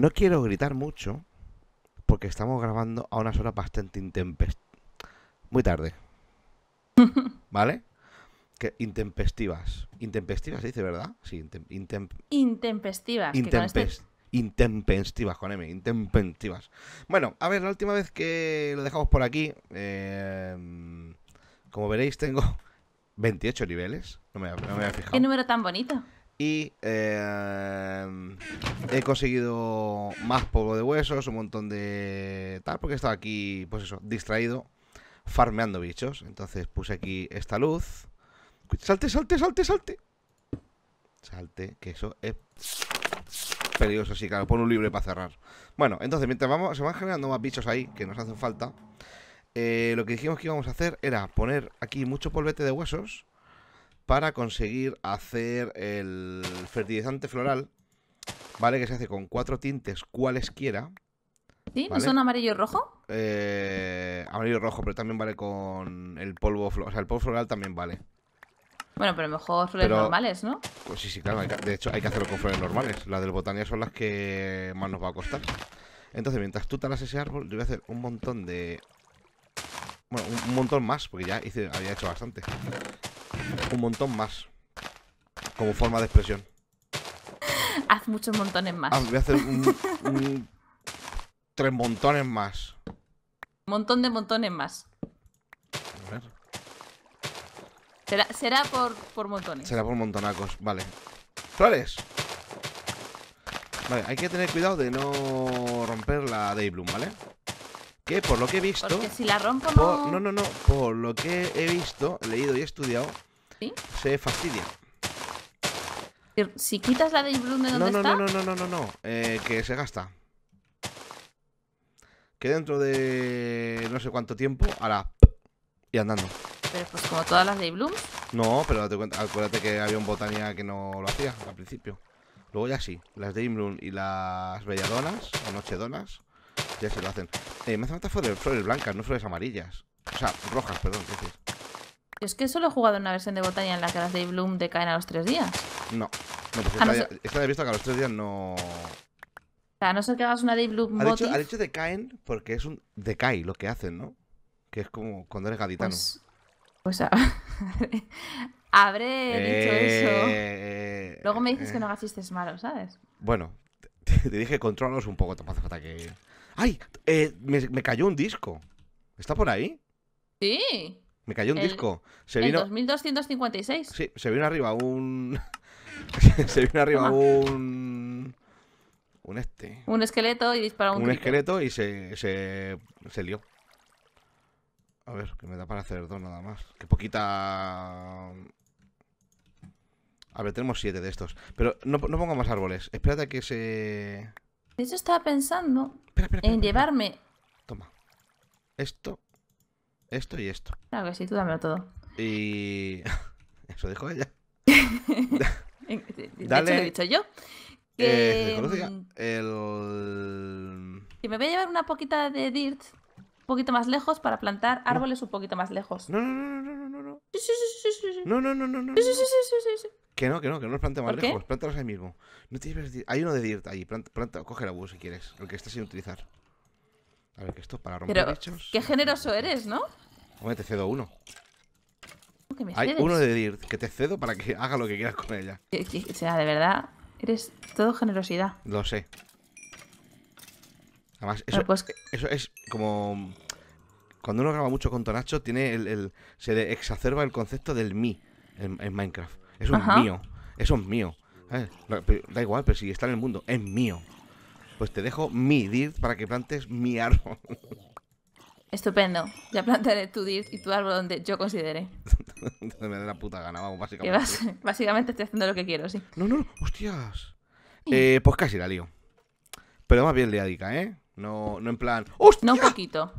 No quiero gritar mucho porque estamos grabando a unas horas bastante intempestivas. Muy tarde. ¿Vale? intempestivas. Intempestivas dice, ¿verdad? Sí, intempestivas. Intempestivas, con M, intempestivas. Bueno, a ver, la última vez que lo dejamos por aquí, em, como veréis, tengo 28 niveles. No me, no me había fijado. ¿Qué número tan bonito? Y eh, he conseguido más polvo de huesos, un montón de tal, porque estaba aquí, pues eso, distraído, farmeando bichos. Entonces puse aquí esta luz. Salte, salte, salte, salte. Salte, que eso es peligroso, sí, claro, pon un libre para cerrar. Bueno, entonces mientras vamos, se van generando más bichos ahí que nos hacen falta. Eh, lo que dijimos que íbamos a hacer era poner aquí mucho polvete de huesos para conseguir hacer el fertilizante floral, ¿vale? Que se hace con cuatro tintes cualesquiera. ¿Sí? ¿No son amarillo y rojo? Eh, amarillo y rojo, pero también vale con el polvo floral. O sea, el polvo floral también vale. Bueno, pero mejor flores normales, ¿no? Pues sí, sí, claro. de hecho, hay que hacerlo con flores normales. Las del botanía son las que más nos va a costar. Entonces, mientras tú talas ese árbol, yo voy a hacer un montón de... Bueno, un, montón más, porque ya había hecho bastante un montón más. Como forma de expresión. Haz muchos montones más. voy a hacer tres montones más. Un montón de montones más. A ver. Será, será por, montones. Será por montonacos, vale. ¡Flores! Vale, hay que tener cuidado de no romper la Daybloom, ¿vale? Que por lo que he visto. si la rompo, no. no, no, no. Por lo que he visto, leído y estudiado, se fastidia. Si quitas la de Bloom de donde no, no, No, no, no, no, no, no. que se gasta. Que dentro de no sé cuánto tiempo hará. Y andando. Pero pues como todas las de Bloom. No, pero acuérdate que había un botanía que no lo hacía al principio. Luego ya sí, las de Imbrun y las belladonas o nochedonas ya se lo hacen. Eh, me hace falta flores, blancas, no flores amarillas. O sea, rojas, perdón, ¿qué decir. Es que solo he jugado una versión de Botania en la que las Dave Bloom decaen a los tres días. No, no, pues esta, no he visto que a los tres días no. O sea, no ser que hagas una Dave Bloom ha dicho, ha dicho decaen porque es un decae lo que hacen, ¿no? Que es como cuando eres gaditano. Pues, sea. Pues habré dicho eso. Eh, Luego me dices que eh. no hagas chistes malos, ¿sabes? Bueno, te, dije controlos un poco, tampoco hace falta que. ¡Ay! Eh, me cayó un disco. ¿Está por ahí? Sí. Me cayó un disco. Se vino... 2256. Sí, se vino arriba un. se vino arriba un. Un este. Un esqueleto y disparó un. disco. Un esqueleto y se, se, se lió. A ver, que me da para hacer dos nada más. Qué poquita. A ver, tenemos siete de estos. Pero no, no pongo más árboles. Espérate a que se. De hecho, estaba pensando en llevarme. Toma. Esto esto y esto. Claro que sí, tú dámelo todo. Y. Eso dijo ella. de Dale. hecho, lo he dicho yo. Eh, que... Mm, el... Que me voy a llevar una poquita de dirt un poquito más lejos para plantar árboles un poquito más lejos. No, no, no, no, no, no. Sí, sí, sí, sí, No, no, no, no, no. Sí, sí, Que no, que no, que no los plante más lejos, plántalos ahí mismo. No tienes Hay uno de dirt ahí, planta, planta, coge el bus si quieres, el que estás sin utilizar. A ver, que esto es para romper Pero, hechos. Qué generoso eres, ¿no? Hombre, te cedo uno. Hay uno de Dirt que te cedo para que haga lo que quieras con ella. o sea, de verdad, eres todo generosidad. Lo sé. Además, eso, pues eso es como cuando uno graba mucho con Tonacho, tiene el, se exacerba el concepto del mí en, Minecraft. Es un mío. Eso es mío. Da igual, pero si está en el mundo, es mío. Pues te dejo mi dirt para que plantes mi árbol. Estupendo. Ya plantaré tu dirt y tu árbol donde yo considere. me da la puta gana, vamos, básicamente. básicamente estoy haciendo lo que quiero, sí. No, no, hostias. Eh, pues casi la lío. Pero más bien leádica, ¿eh? No, no en plan. ¡Hostia! No un poquito.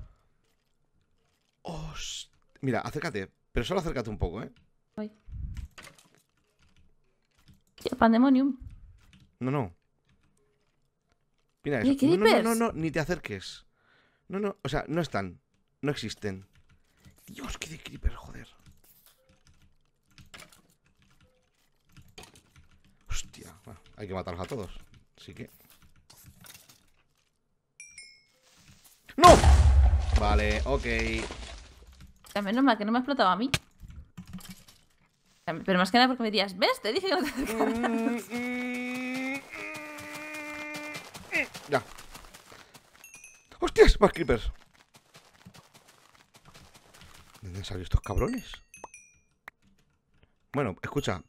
Mira, acércate. Pero solo acércate un poco, ¿eh? Voy. pandemonium. No, no. Ni eso. No, no, no, ni te acerques. No, no, o sea, no están. No existen. Dios, qué de creeper, joder. Hostia, bueno, hay que matarlos a todos. Así que. ¡No! Vale, ok. Menos mal que no me ha explotado a mí. Pero más que nada porque me dirías, ¿ves? Te dije que dónde han salido estos cabrones? Bueno, escucha.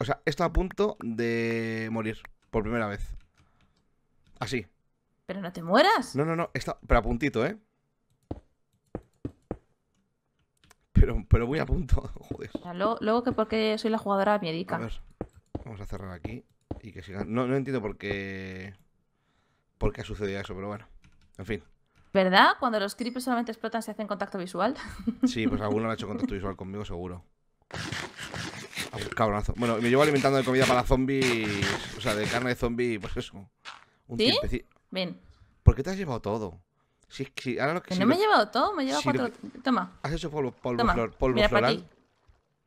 o sea, está a punto de morir. Por primera vez. Así. Pero no te mueras. No, no, no. Está, pero a puntito, ¿eh? Pero, pero voy a punto. Joder. luego, que porque soy la jugadora miedica. A Vamos a cerrar aquí. Y que sigan. No, no entiendo por qué. Por qué ha sucedido eso, pero bueno. En fin. ¿Verdad? Cuando los creepers solamente explotan, se hacen contacto visual. Sí, pues alguno ha hecho contacto visual conmigo, seguro. cabronazo. Bueno, me llevo alimentando de comida para zombies. O sea, de carne de zombie, pues eso. Un ¿Sí? Bien. ¿Por qué te has llevado todo? Si, si, ahora lo que, no me he llevado todo, me he llevado cuatro. Toma. ¿Has hecho polvo, polvo, polvo floral?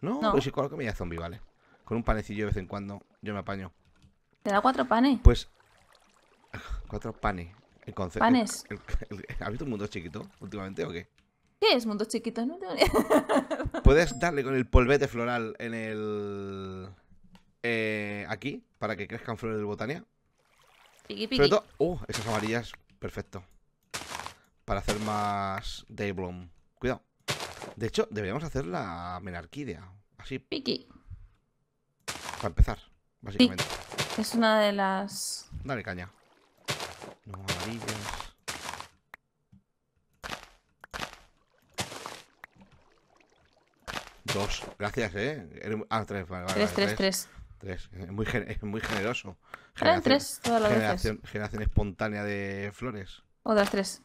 No, no, pues si con comida zombie, vale. Con un panecillo de vez en cuando, yo me apaño. ¿Te da cuatro panes? Pues. Cuatro panes. ¿Panes? ¿Has visto un mundo chiquito últimamente o qué? ¿Qué es mundo chiquito? Puedes darle con el polvete floral en el. Eh, aquí, para que crezcan flores de botania. Piqui, piqui. Uh, esas amarillas, perfecto. Para hacer más Daybloom. Cuidado. De hecho, deberíamos hacer la menarquídea Así. Piqui. Para empezar, básicamente. Es una de las. Dale caña. No Dos. Gracias, ¿eh? Ah, tres. Vale, vale, tres, tres, tres, tres. Es muy, muy generoso. Generación, tres todas las generación, generación espontánea de flores. o las tres.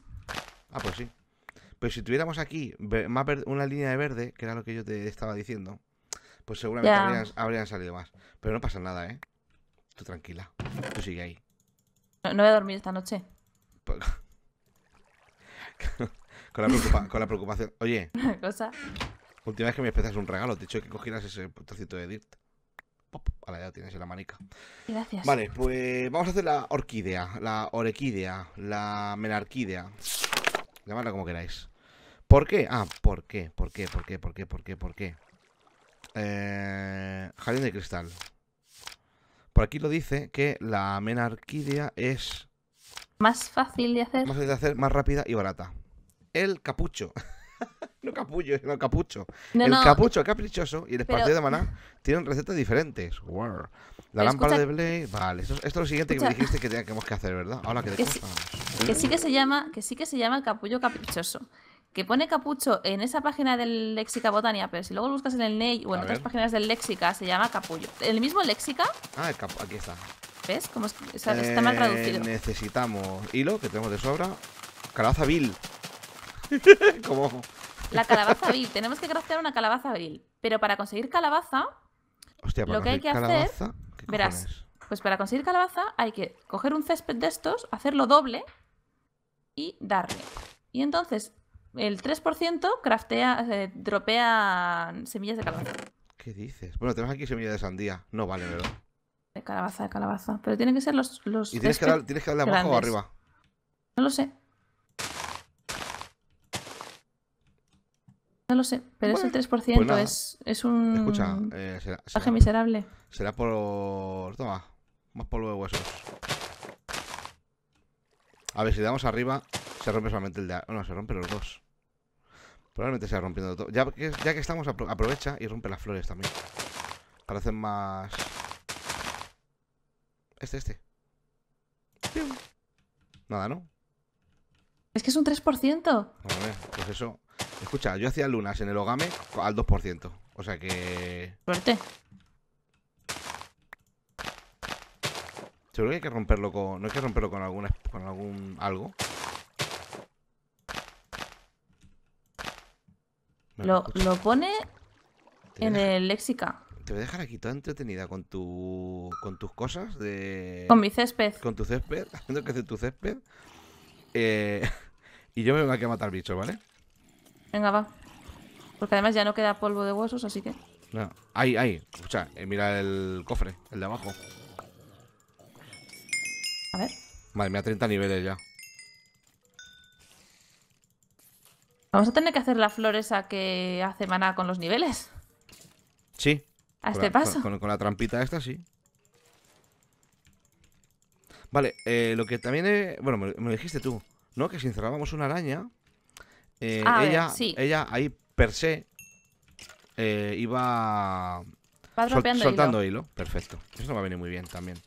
Ah, pues sí. pues si tuviéramos aquí una línea de verde, que era lo que yo te estaba diciendo, pues seguramente habrían, habrían, salido más. Pero no pasa nada, ¿eh? Tú tranquila. Tú sigue ahí. No, voy a dormir esta noche. Pues, con la, preocupación. Oye. Última vez que me empezaste un regalo, te he dicho que cogieras ese trocito de dirt. a la tienes en la manica. Gracias. Vale, pues vamos a hacer la orquídea, la orequídea, la menarquídea. Llamadla como queráis. ¿Por qué? Ah, ¿por qué? ¿Por qué? ¿Por qué? ¿Por qué? ¿Por qué? ¿Por qué? Eh, jardín de cristal. Por aquí lo dice que la amena es... Más fácil de hacer. Más fácil de hacer, más rápida y barata. El capucho. no capullo, el capucho. el capucho caprichoso y el de de maná tienen recetas diferentes. La lámpara de blaze Vale, esto, es lo siguiente que me dijiste que teníamos que hacer, ¿verdad? Ahora que, sí, que sí que se llama, que sí que se llama capullo caprichoso que pone capucho en esa página del Léxica Botania, pero si luego lo buscas en el Ney o en otras páginas del Léxica, se llama capullo. ¿El mismo Léxica? Ah, aquí está. ¿Ves? está eh, mal traducido. Necesitamos hilo, que tenemos de sobra. Calabaza vil. Como... La calabaza vil. tenemos que craftear una calabaza vil. Pero para conseguir calabaza, Hostia, para lo que hay que hacer... Verás, pues para conseguir calabaza hay que coger un césped de estos, hacerlo doble y darle. Y entonces el 3% craftea, eh, dropea semillas de calabaza. ¿Qué dices? Bueno, tenemos aquí semillas de sandía. No vale, ¿verdad? De calabaza, de calabaza. Pero tienen que ser los. ¿Y tienes que, darle abajo o arriba? No lo sé. No lo sé, pero es el 3%, pues es, es, un. Escucha, eh, será, miserable. Será por. Toma, más polvo de huesos. A ver, si damos arriba, se rompe solamente el de... No, se rompen los dos. Probablemente sea rompiendo todo. Ya que, ya que estamos, aprovecha y rompe las flores también. Para hacer más... Este, este. Nada, ¿no? Es que es un 3%. Vale, pues eso. Escucha, yo hacía lunas en el Ogame al 2%. O sea que... Suerte. Seguro que hay que romperlo con... ¿No hay que romperlo con, alguna, con algún algo? Lo, pone en el léxica. Te voy a dejar aquí toda entretenida con tu con tus cosas de. Con mi césped. Con tu césped, haciendo que tu césped. Eh, y yo me voy a matar bicho, ¿vale? Venga, va. Porque además ya no queda polvo de huesos, así que. No. Ahí, ahí. Escucha, eh, mira el cofre, el de abajo. A ver. Madre mía, 30 niveles ya. Vamos a tener que hacer la flor esa que hace maná con los niveles. Sí. A este paso. Con, la trampita esta, sí. Vale, eh, lo que también... bueno, me, lo dijiste tú, ¿no? Que si encerrábamos una araña, eh, ella, ella ahí per se eh, iba soltando hilo. Perfecto. Eso va a venir muy bien también.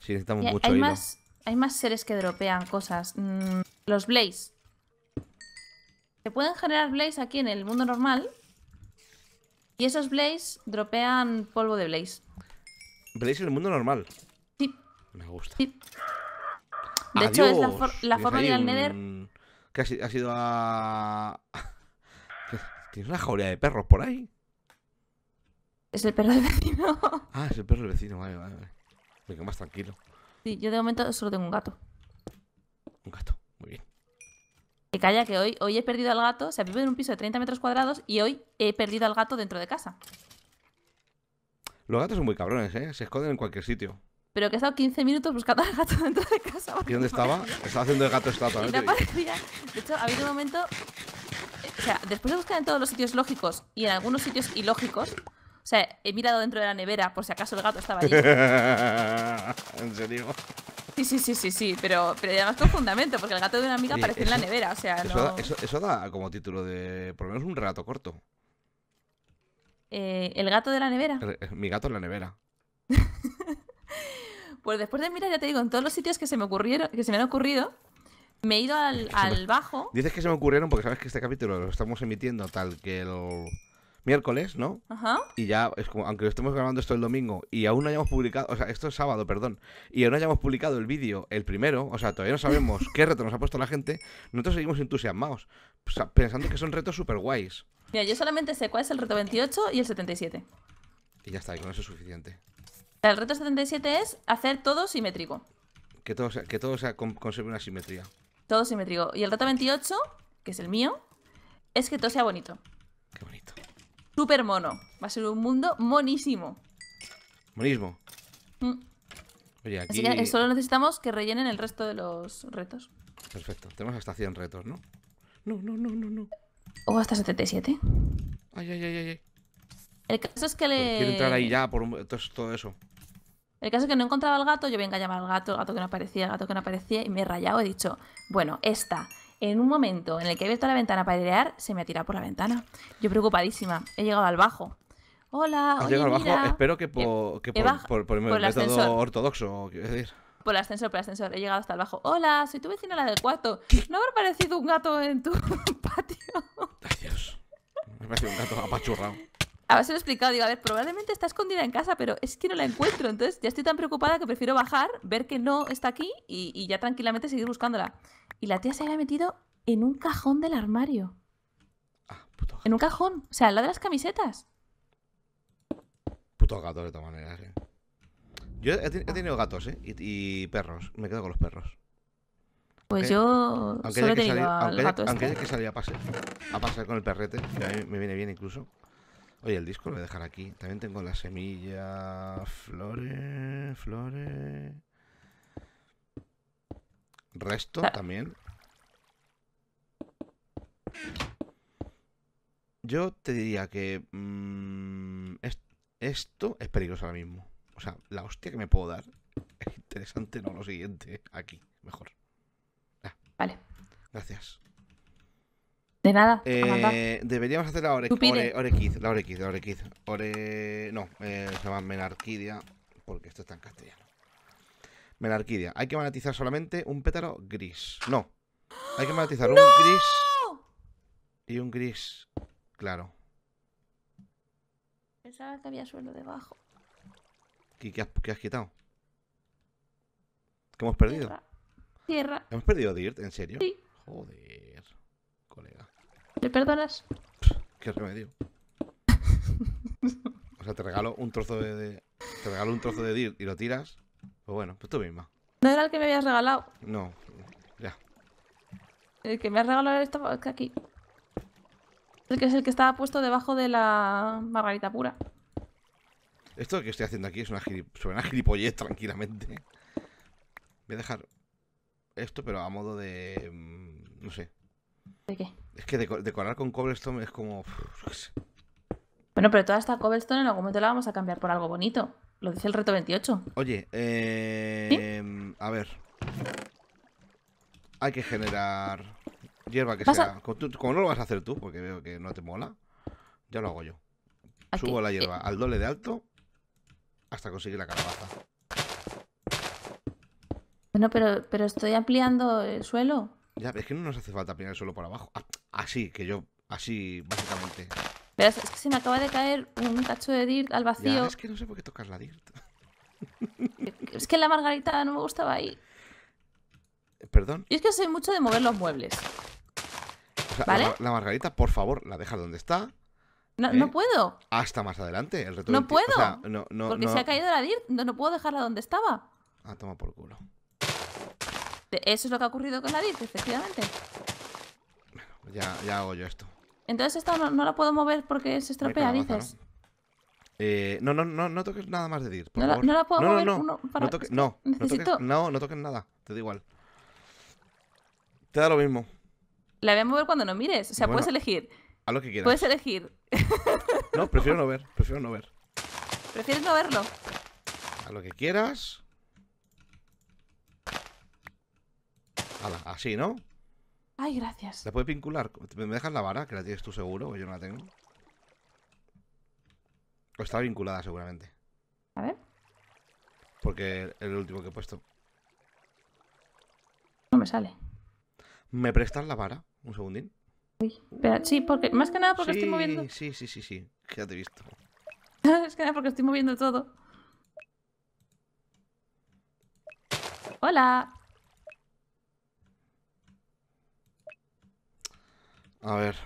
Si necesitamos mucho hay hilo. Más, hay más seres que dropean cosas. Mm, los Blaze. Se pueden generar blaze aquí en el mundo normal. Y esos blaze dropean polvo de blaze. ¿Blaze en el mundo normal? Sí. Me gusta. De hecho, es la, forma de ir al Nether. Que ha sido a. ¿Tienes una jauría de perros por ahí? Es el perro del vecino. Ah, es el perro del vecino, vale, vale, vale. Me más tranquilo. Sí, yo de momento solo tengo un gato. Un gato, muy bien. Que calla, que hoy, hoy he perdido al gato. Se sea, en un piso de 30 metros cuadrados y hoy he perdido al gato dentro de casa. Los gatos son muy cabrones, ¿eh? Se esconden en cualquier sitio. Pero que he estado 15 minutos buscando al gato dentro de casa. ¿Y dónde estaba? Estaba haciendo el gato estatua. De hecho, ha habido un momento... O sea, después de buscar en todos los sitios lógicos y en algunos sitios ilógicos, o sea, he mirado dentro de la nevera por si acaso el gato estaba allí. ¿En serio? Sí, sí, sí, sí, sí, pero, pero además con fundamento, porque el gato de una amiga aparece en la nevera, o sea, eso, no... da, eso, da como título de, por lo menos, un relato corto. Eh, ¿El gato de la nevera? Eh, mi gato en la nevera. pues después de mirar, ya te digo, en todos los sitios que se me ocurrieron, que se me han ocurrido, me he ido al, bajo. Dices que se me ocurrieron porque sabes que este capítulo lo estamos emitiendo tal que lo miércoles, ¿no? Ajá. Y ya, es como, aunque estemos grabando esto el domingo y aún no hayamos publicado, o sea, esto es sábado, perdón, y aún no hayamos publicado el vídeo, el primero, o sea, todavía no sabemos qué reto nos ha puesto la gente, nosotros seguimos entusiasmados, pensando que son retos súper guays. Mira, yo solamente sé cuál es el reto 28 y el 77. Y ya está, y con eso es suficiente. El reto 77 es hacer todo simétrico. Que todo, sea, que todo sea, conserve una simetría. Todo simétrico. Y el reto 28, que es el mío, es que todo sea bonito. Super mono. Va a ser un mundo monísimo. Monísimo. Mm. que solo necesitamos que rellenen el resto de los retos. Perfecto. Tenemos hasta 100 retos, ¿no? No, no, no, no, no. O hasta 77. Ay, ay, ay, ay. El caso es que le... Quiero entrar ahí ya por todo eso. El caso es que no encontraba al gato, yo vengo a llamar al gato, el gato que no aparecía, el gato que no aparecía, y me he rayado, he dicho, bueno, esta en un momento en el que he abierto la ventana para idear, se me ha tirado por la ventana. Yo preocupadísima. He llegado al bajo. Hola, Has llegado al bajo, espero que, por, eh, que por, el ortodoxo, quiero decir. Por el ascensor, por el ascensor. He llegado hasta el bajo. Hola, soy tu vecina la del cuarto. ¿No habrá aparecido un gato en tu patio? Gracias. Me ha parecido un gato apachurrado. A ver, se lo he explicado, digo, a ver, probablemente está escondida en casa, pero es que no la encuentro, entonces ya estoy tan preocupada que prefiero bajar, ver que no está aquí y, ya tranquilamente seguir buscándola. Y la tía se había metido en un cajón del armario. Ah, puto En un cajón, o sea, al lado de las camisetas. Puto gato de todas maneras, eh. Yo he, tenido gatos, ¿eh? Y, perros, me quedo con los perros. Pues yo aunque solo he tenido Aunque este. que salir a pasar a con el perrete, que a mí me viene bien incluso. Oye, el disco lo voy a dejar aquí. También tengo la semilla, flores, flores. Resto ah. también. Yo te diría que mm, esto es peligroso ahora mismo. O sea, la hostia que me puedo dar es interesante, no lo siguiente. Aquí, mejor. Vale. Gracias. De nada. Eh, deberíamos hacer la Ore, la Orequiz, la Orequiz. Ore. No, eh, se llama Menarquidia, porque esto está en castellano. Menarquidia. Hay que matizar solamente un pétalo gris. No. Hay que matizar un gris. Y un gris. Claro. Pensaba que había suelo debajo. ¿Qué, has, quitado? ¿Qué hemos perdido? Tierra. ¿Hemos perdido Dirt? ¿En serio? Sí. Joder. ¿Le perdonas? Qué me remedio. o sea, te regalo un trozo de, Te regalo un trozo de dir y lo tiras. Pues bueno, pues tú misma. ¿No era el que me habías regalado? No, ya. El que me has regalado este, que aquí. El que es el que estaba puesto debajo de la margarita pura. Esto que estoy haciendo aquí es una, una gilipollez tranquilamente. Voy a dejar esto, pero a modo de... Mm, no sé. Es que decorar con cobblestone es como. Bueno, pero toda esta cobblestone en algún momento la vamos a cambiar por algo bonito. Lo dice el reto 28. Oye, eh, a ver. Hay que generar hierba que sea. Como, no lo vas a hacer tú, porque veo que no te mola, ya lo hago yo. Subo la eh. hierba al doble de alto hasta conseguir la calabaza. Bueno, pero, pero estoy ampliando el suelo. Ya, es que no nos hace falta el solo por abajo. Ah, así, que yo, así, básicamente. Verás, es que se me acaba de caer un tacho de dirt al vacío. es que no sé por qué tocas la dirt. es que la margarita no me gustaba ahí. ¿Perdón? Y es que soy mucho de mover los muebles. ¿Vale? La, margarita, por favor, la deja donde está. No, ¿eh? puedo. Hasta más adelante. El reto no puedo. no, no, porque se ha caído la dirt. No, puedo dejarla donde estaba. Ah, toma por culo. Eso es lo que ha ocurrido con la DIRT, efectivamente. Bueno, ya, ya hago yo esto. Entonces esta no, la puedo mover porque se estropea, dices. ¿no? Eh, no, no, no, no toques nada más de DIR. Por no, La, no la puedo mover. No, no, para... no, toques, no, no, toques, no, toques nada. Te da igual. Te da lo mismo. La voy a mover cuando no mires. O sea, puedes elegir. A lo que quieras. Puedes elegir. No, prefiero no ver. Prefiero no ver. ¿Prefieres no verlo? A lo que quieras. así, ¿no? Ay, gracias. ¿La puedes vincular? ¿Me dejas la vara? Que la tienes tú seguro, O pues yo no la tengo. O está vinculada seguramente. A ver. Porque el último que he puesto. No me sale. ¿Me prestas la vara? Un segundín. sí, porque más que nada porque estoy moviendo. Sí, sí, sí, sí. Ya te he visto. es que nada porque estoy moviendo todo. Hola. A ver.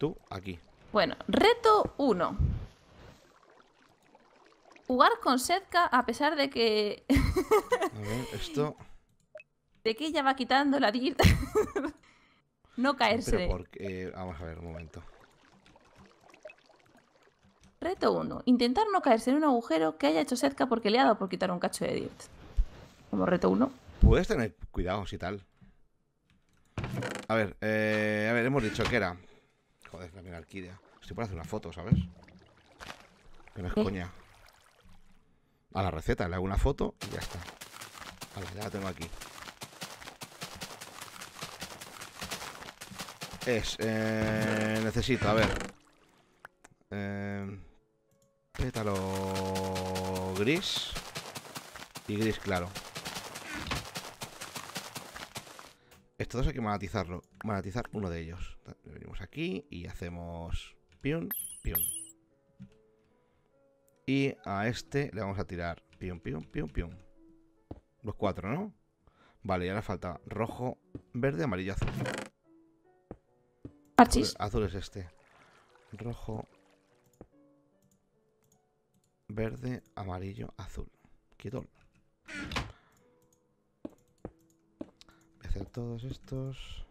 Tú, aquí. Bueno, reto 1. Jugar con Sedka a pesar de que... a ver, esto... De que ella va quitando la dir... no caerse. Pero porque... vamos a ver, un momento. Reto 1. Intentar no caerse en un agujero que haya hecho Setka porque le ha dado por quitar un cacho de dirt. Como reto 1. Puedes tener cuidado si tal. A ver, eh, a ver, hemos dicho que era. Joder, la Arquidia. Estoy por hacer una foto, ¿sabes? Que no es coña. A la receta, le hago una foto y ya está. Vale, ya la tengo aquí. Es. Eh, necesito, a ver. Eh. Pétalo gris. Y gris claro. Estos dos hay que malatizarlo. Malatizar uno de ellos. Venimos aquí y hacemos Pium, pium. Y a este le vamos a tirar Pium, pium, pium, pium. Los cuatro, ¿no? Vale, ya ahora falta rojo, verde, amarillo, azul. azul es este. Rojo, verde, amarillo, azul. Quitón. Voy a hacer todos estos.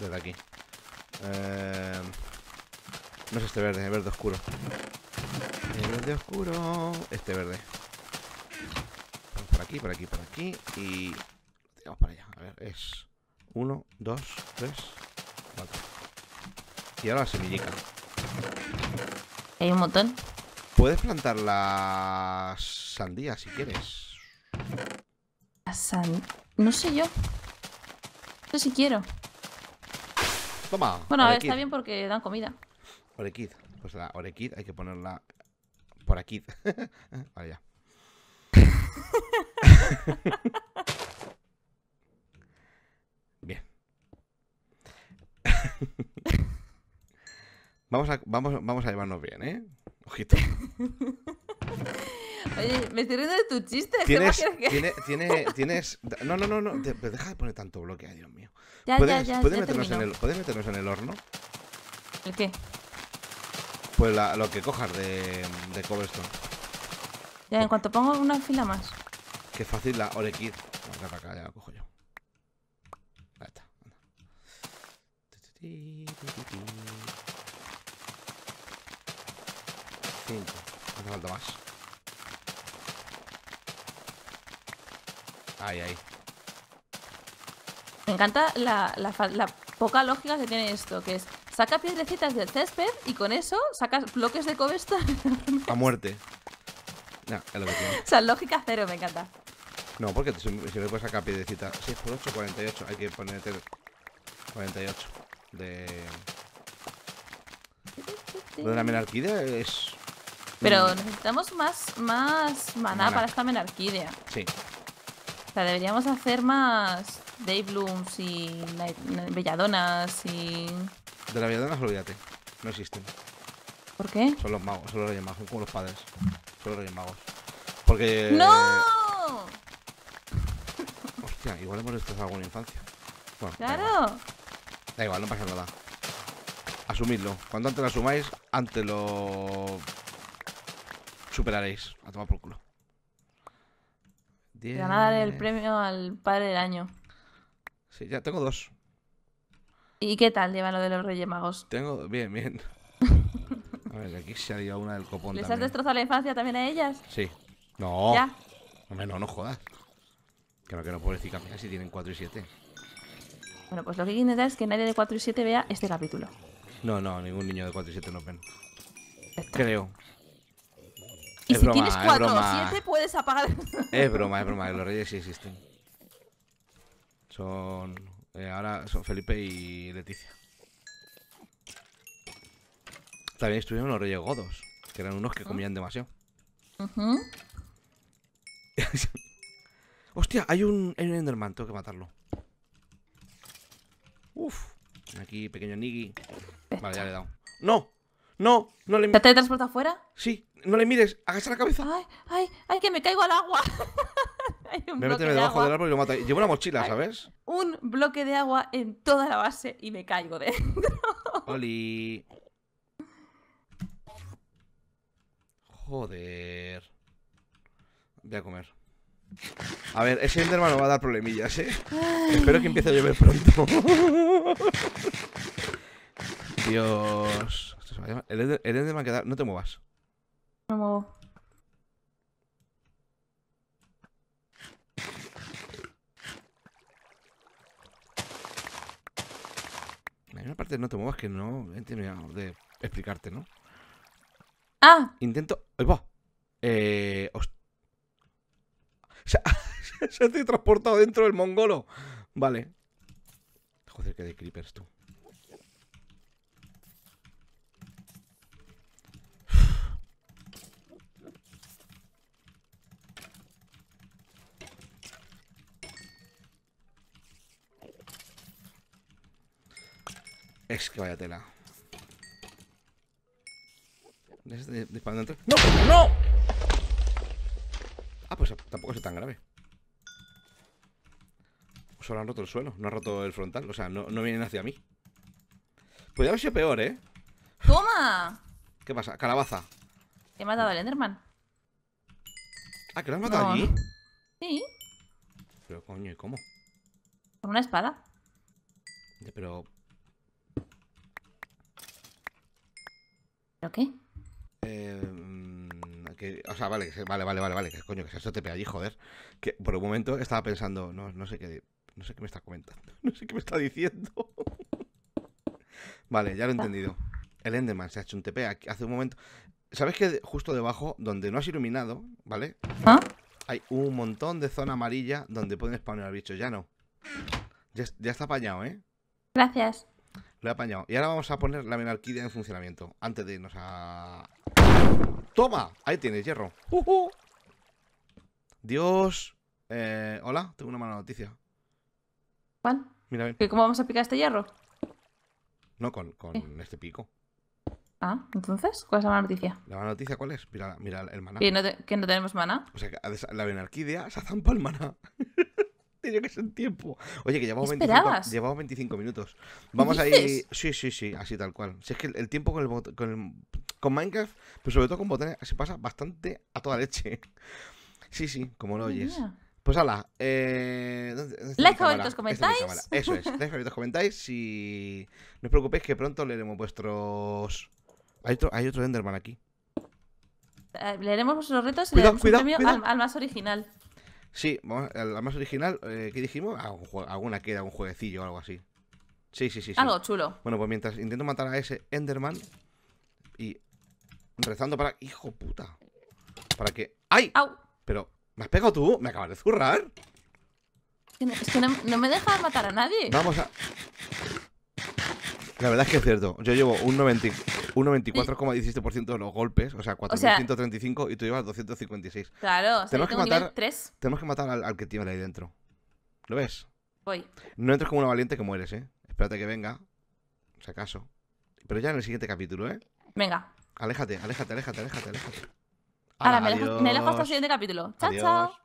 Desde aquí. Eh, no es este verde, es verde oscuro. El verde oscuro. Este verde. Por aquí, por aquí, por aquí. Y. Tiramos para allá. A ver, es. Uno, dos, tres... Y ahora la semillica. Hay un montón. Puedes plantar las sandías si quieres. Las sand... No sé yo. No sé si quiero. Toma. Bueno, a ver, está bien porque dan comida. Orequid. Pues la orequid hay que ponerla por aquí. vale, ya. Vamos a, vamos, vamos a llevarnos bien, ¿eh? Ojito. Oye, me estoy riendo de tu chiste. Tienes, tiene, tiene, tienes... No, no, no, no. deja de poner tanto bloque, Dios mío. Ya, ¿Puedes, ya, ya, ¿puedes meternos en el, horno? ¿El qué? Pues la, lo que cojas de, de Cobblestone. Ya, en cuanto pongo una fila más. Qué fácil la Orequid. Acá, acá, más. Ahí, ahí. Me encanta la, la, la, poca lógica que tiene esto, que es saca piedrecitas del césped y con eso sacas bloques de cobesta A muerte. No, es lo O sea, lógica cero, me encanta. No, porque si me puedes sacar piedrecita 6 por 8, 48. Hay que ponerte 48 de... Lo de la menarquía es pero mm. necesitamos más, más maná, para esta Menarquídea. Sí. O sea, deberíamos hacer más Dayblooms y Belladonas y... De las Belladonas olvídate, no existen. ¿Por qué? Son los magos, son los reyes magos, como los padres. Son los reyes magos. Porque... ¡No! Hostia, igual hemos destrozado alguna infancia. claro. Da igual. no pasa nada. Asumidlo. Cuanto antes lo asumáis, antes lo superaréis. A tomar por culo. Ganar el premio al padre del año. Sí, ya tengo dos. ¿Y qué tal lleva lo de los Reyes Magos? Tengo, bien, bien. A ver, aquí se ha ido una del copón. ¿Les has destrozado la infancia también a ellas? Sí. No. Ya. Hombre, no, no jodas. Creo que no, puede mira si tienen 4 y 7. Bueno, pues lo que quieres es que nadie de 4 y 7 vea este capítulo. No, no, ningún niño de 4 y 7 no ven. Creo. Y es si broma, tienes 4 o 7 puedes apagar. Es broma, es broma, los reyes sí existen. Son. Eh, ahora son Felipe y Leticia. También estuvieron los reyes godos, que eran unos que comían demasiado. Hostia, hay un, Enderman, tengo que matarlo. Uf. Aquí, pequeño Niggy. Vale, ya le he dado. ¡No! No, no le mires. ¿Te transporta afuera? Sí, no le mires. Agacha la cabeza. Ay, ay, ay, que me caigo al agua. Hay me mete debajo del árbol y lo mata. Llevo una mochila, ¿sabes? Un bloque de agua en toda la base y me caigo dentro. Oli. Joder. Voy a comer. A ver, ese Enderman no va a dar problemillas, ¿eh? Espero que empiece a llover pronto. Dios. El Ender, el Ender me ha No te muevas. No me muevo. Hay una parte no te muevas que no he terminado de explicarte, ¿no? Ah. Intento. ¡Ay, va! Eh. Se, se ha transportado dentro del mongolo. Vale. Joder, que de creepers tú. Es que vaya tela. Disparando entre... ¡No! ¡No! Ah, pues tampoco es tan grave. Solo han roto el suelo, no han roto el frontal. O sea, no, vienen hacia mí. Podría haber sido peor, ¿eh? ¡Toma! ¿Qué pasa? Calabaza. He matado al Enderman. Ah, ¿que lo has matado allí? Sí. Pero coño, ¿y cómo? Con una espada. Pero, Em, qué? o sea, vale, vale, vale, vale, que coño, que se TP allí, joder. Que por un momento estaba pensando, no, sé qué, no sé qué me está comentando, no sé qué me está diciendo. vale, ya lo he entendido. El Enderman se ha hecho un TP hace un momento. ¿Sabes que justo debajo, donde no has iluminado, ¿vale? Ah. Hay un montón de zona amarilla donde pueden spawnar bichos, ya no. Ya, ya está apañado, ¿eh? Gracias. Lo he apañado. Y ahora vamos a poner la menarquía en funcionamiento. Antes de irnos a... ¡Toma! Ahí tienes, hierro. Uh Dios. Eh, Hola, tengo una mala noticia. ¿Cuál? Mira bien. ¿Cómo vamos a picar este hierro? No, con, con este pico. Ah, entonces, ¿cuál es la mala noticia? ¿La mala noticia cuál es? Mira, mira el maná. ¿Que no, que no tenemos maná? O sea, que la venarquidea se ha zampa el maná. tenía que ser tiempo. Oye, que llevamos, 25, llevamos 25, minutos. Vamos ahí. Sí, sí, sí, así tal cual. Si es que el, tiempo con, el, con, con Minecraft, pero sobre todo con botones, se pasa bastante a toda leche. Sí, sí, como lo oyes. Pues hala, eh, comentáis. Eso es, comentáis y no os preocupéis que pronto leeremos vuestros... Hay otro, Enderman aquí. Eh, leeremos vuestros retos y le daremos un premio al, al, más original. Sí, eh, la más original, eh, ¿qué dijimos? Ah, alguna queda, un jueguecillo o algo así. Sí, sí, sí, Algo chulo. Bueno, pues mientras intento matar a ese Enderman y rezando para. ¡Hijo puta! Para que. ¡Ay! ¡Au! Pero, ¿me has pegado tú? ¿Me acabas de zurrar? Es que no, no me dejas matar a nadie. Vamos a. La verdad es que es cierto. Yo llevo un 90. 1,24,17% de los golpes, o sea, 4.135 y tú llevas 256. Claro, tenemos, que matar, tenemos que matar al, que tiene ahí dentro. ¿Lo ves? Voy. No entres como una valiente que mueres, ¿eh? Espérate que venga, si acaso. Pero ya en el siguiente capítulo, ¿eh? Venga. Aléjate, aléjate, aléjate, aléjate, aléjate. Ahora, me alejo, hasta el siguiente capítulo. Chao, chao.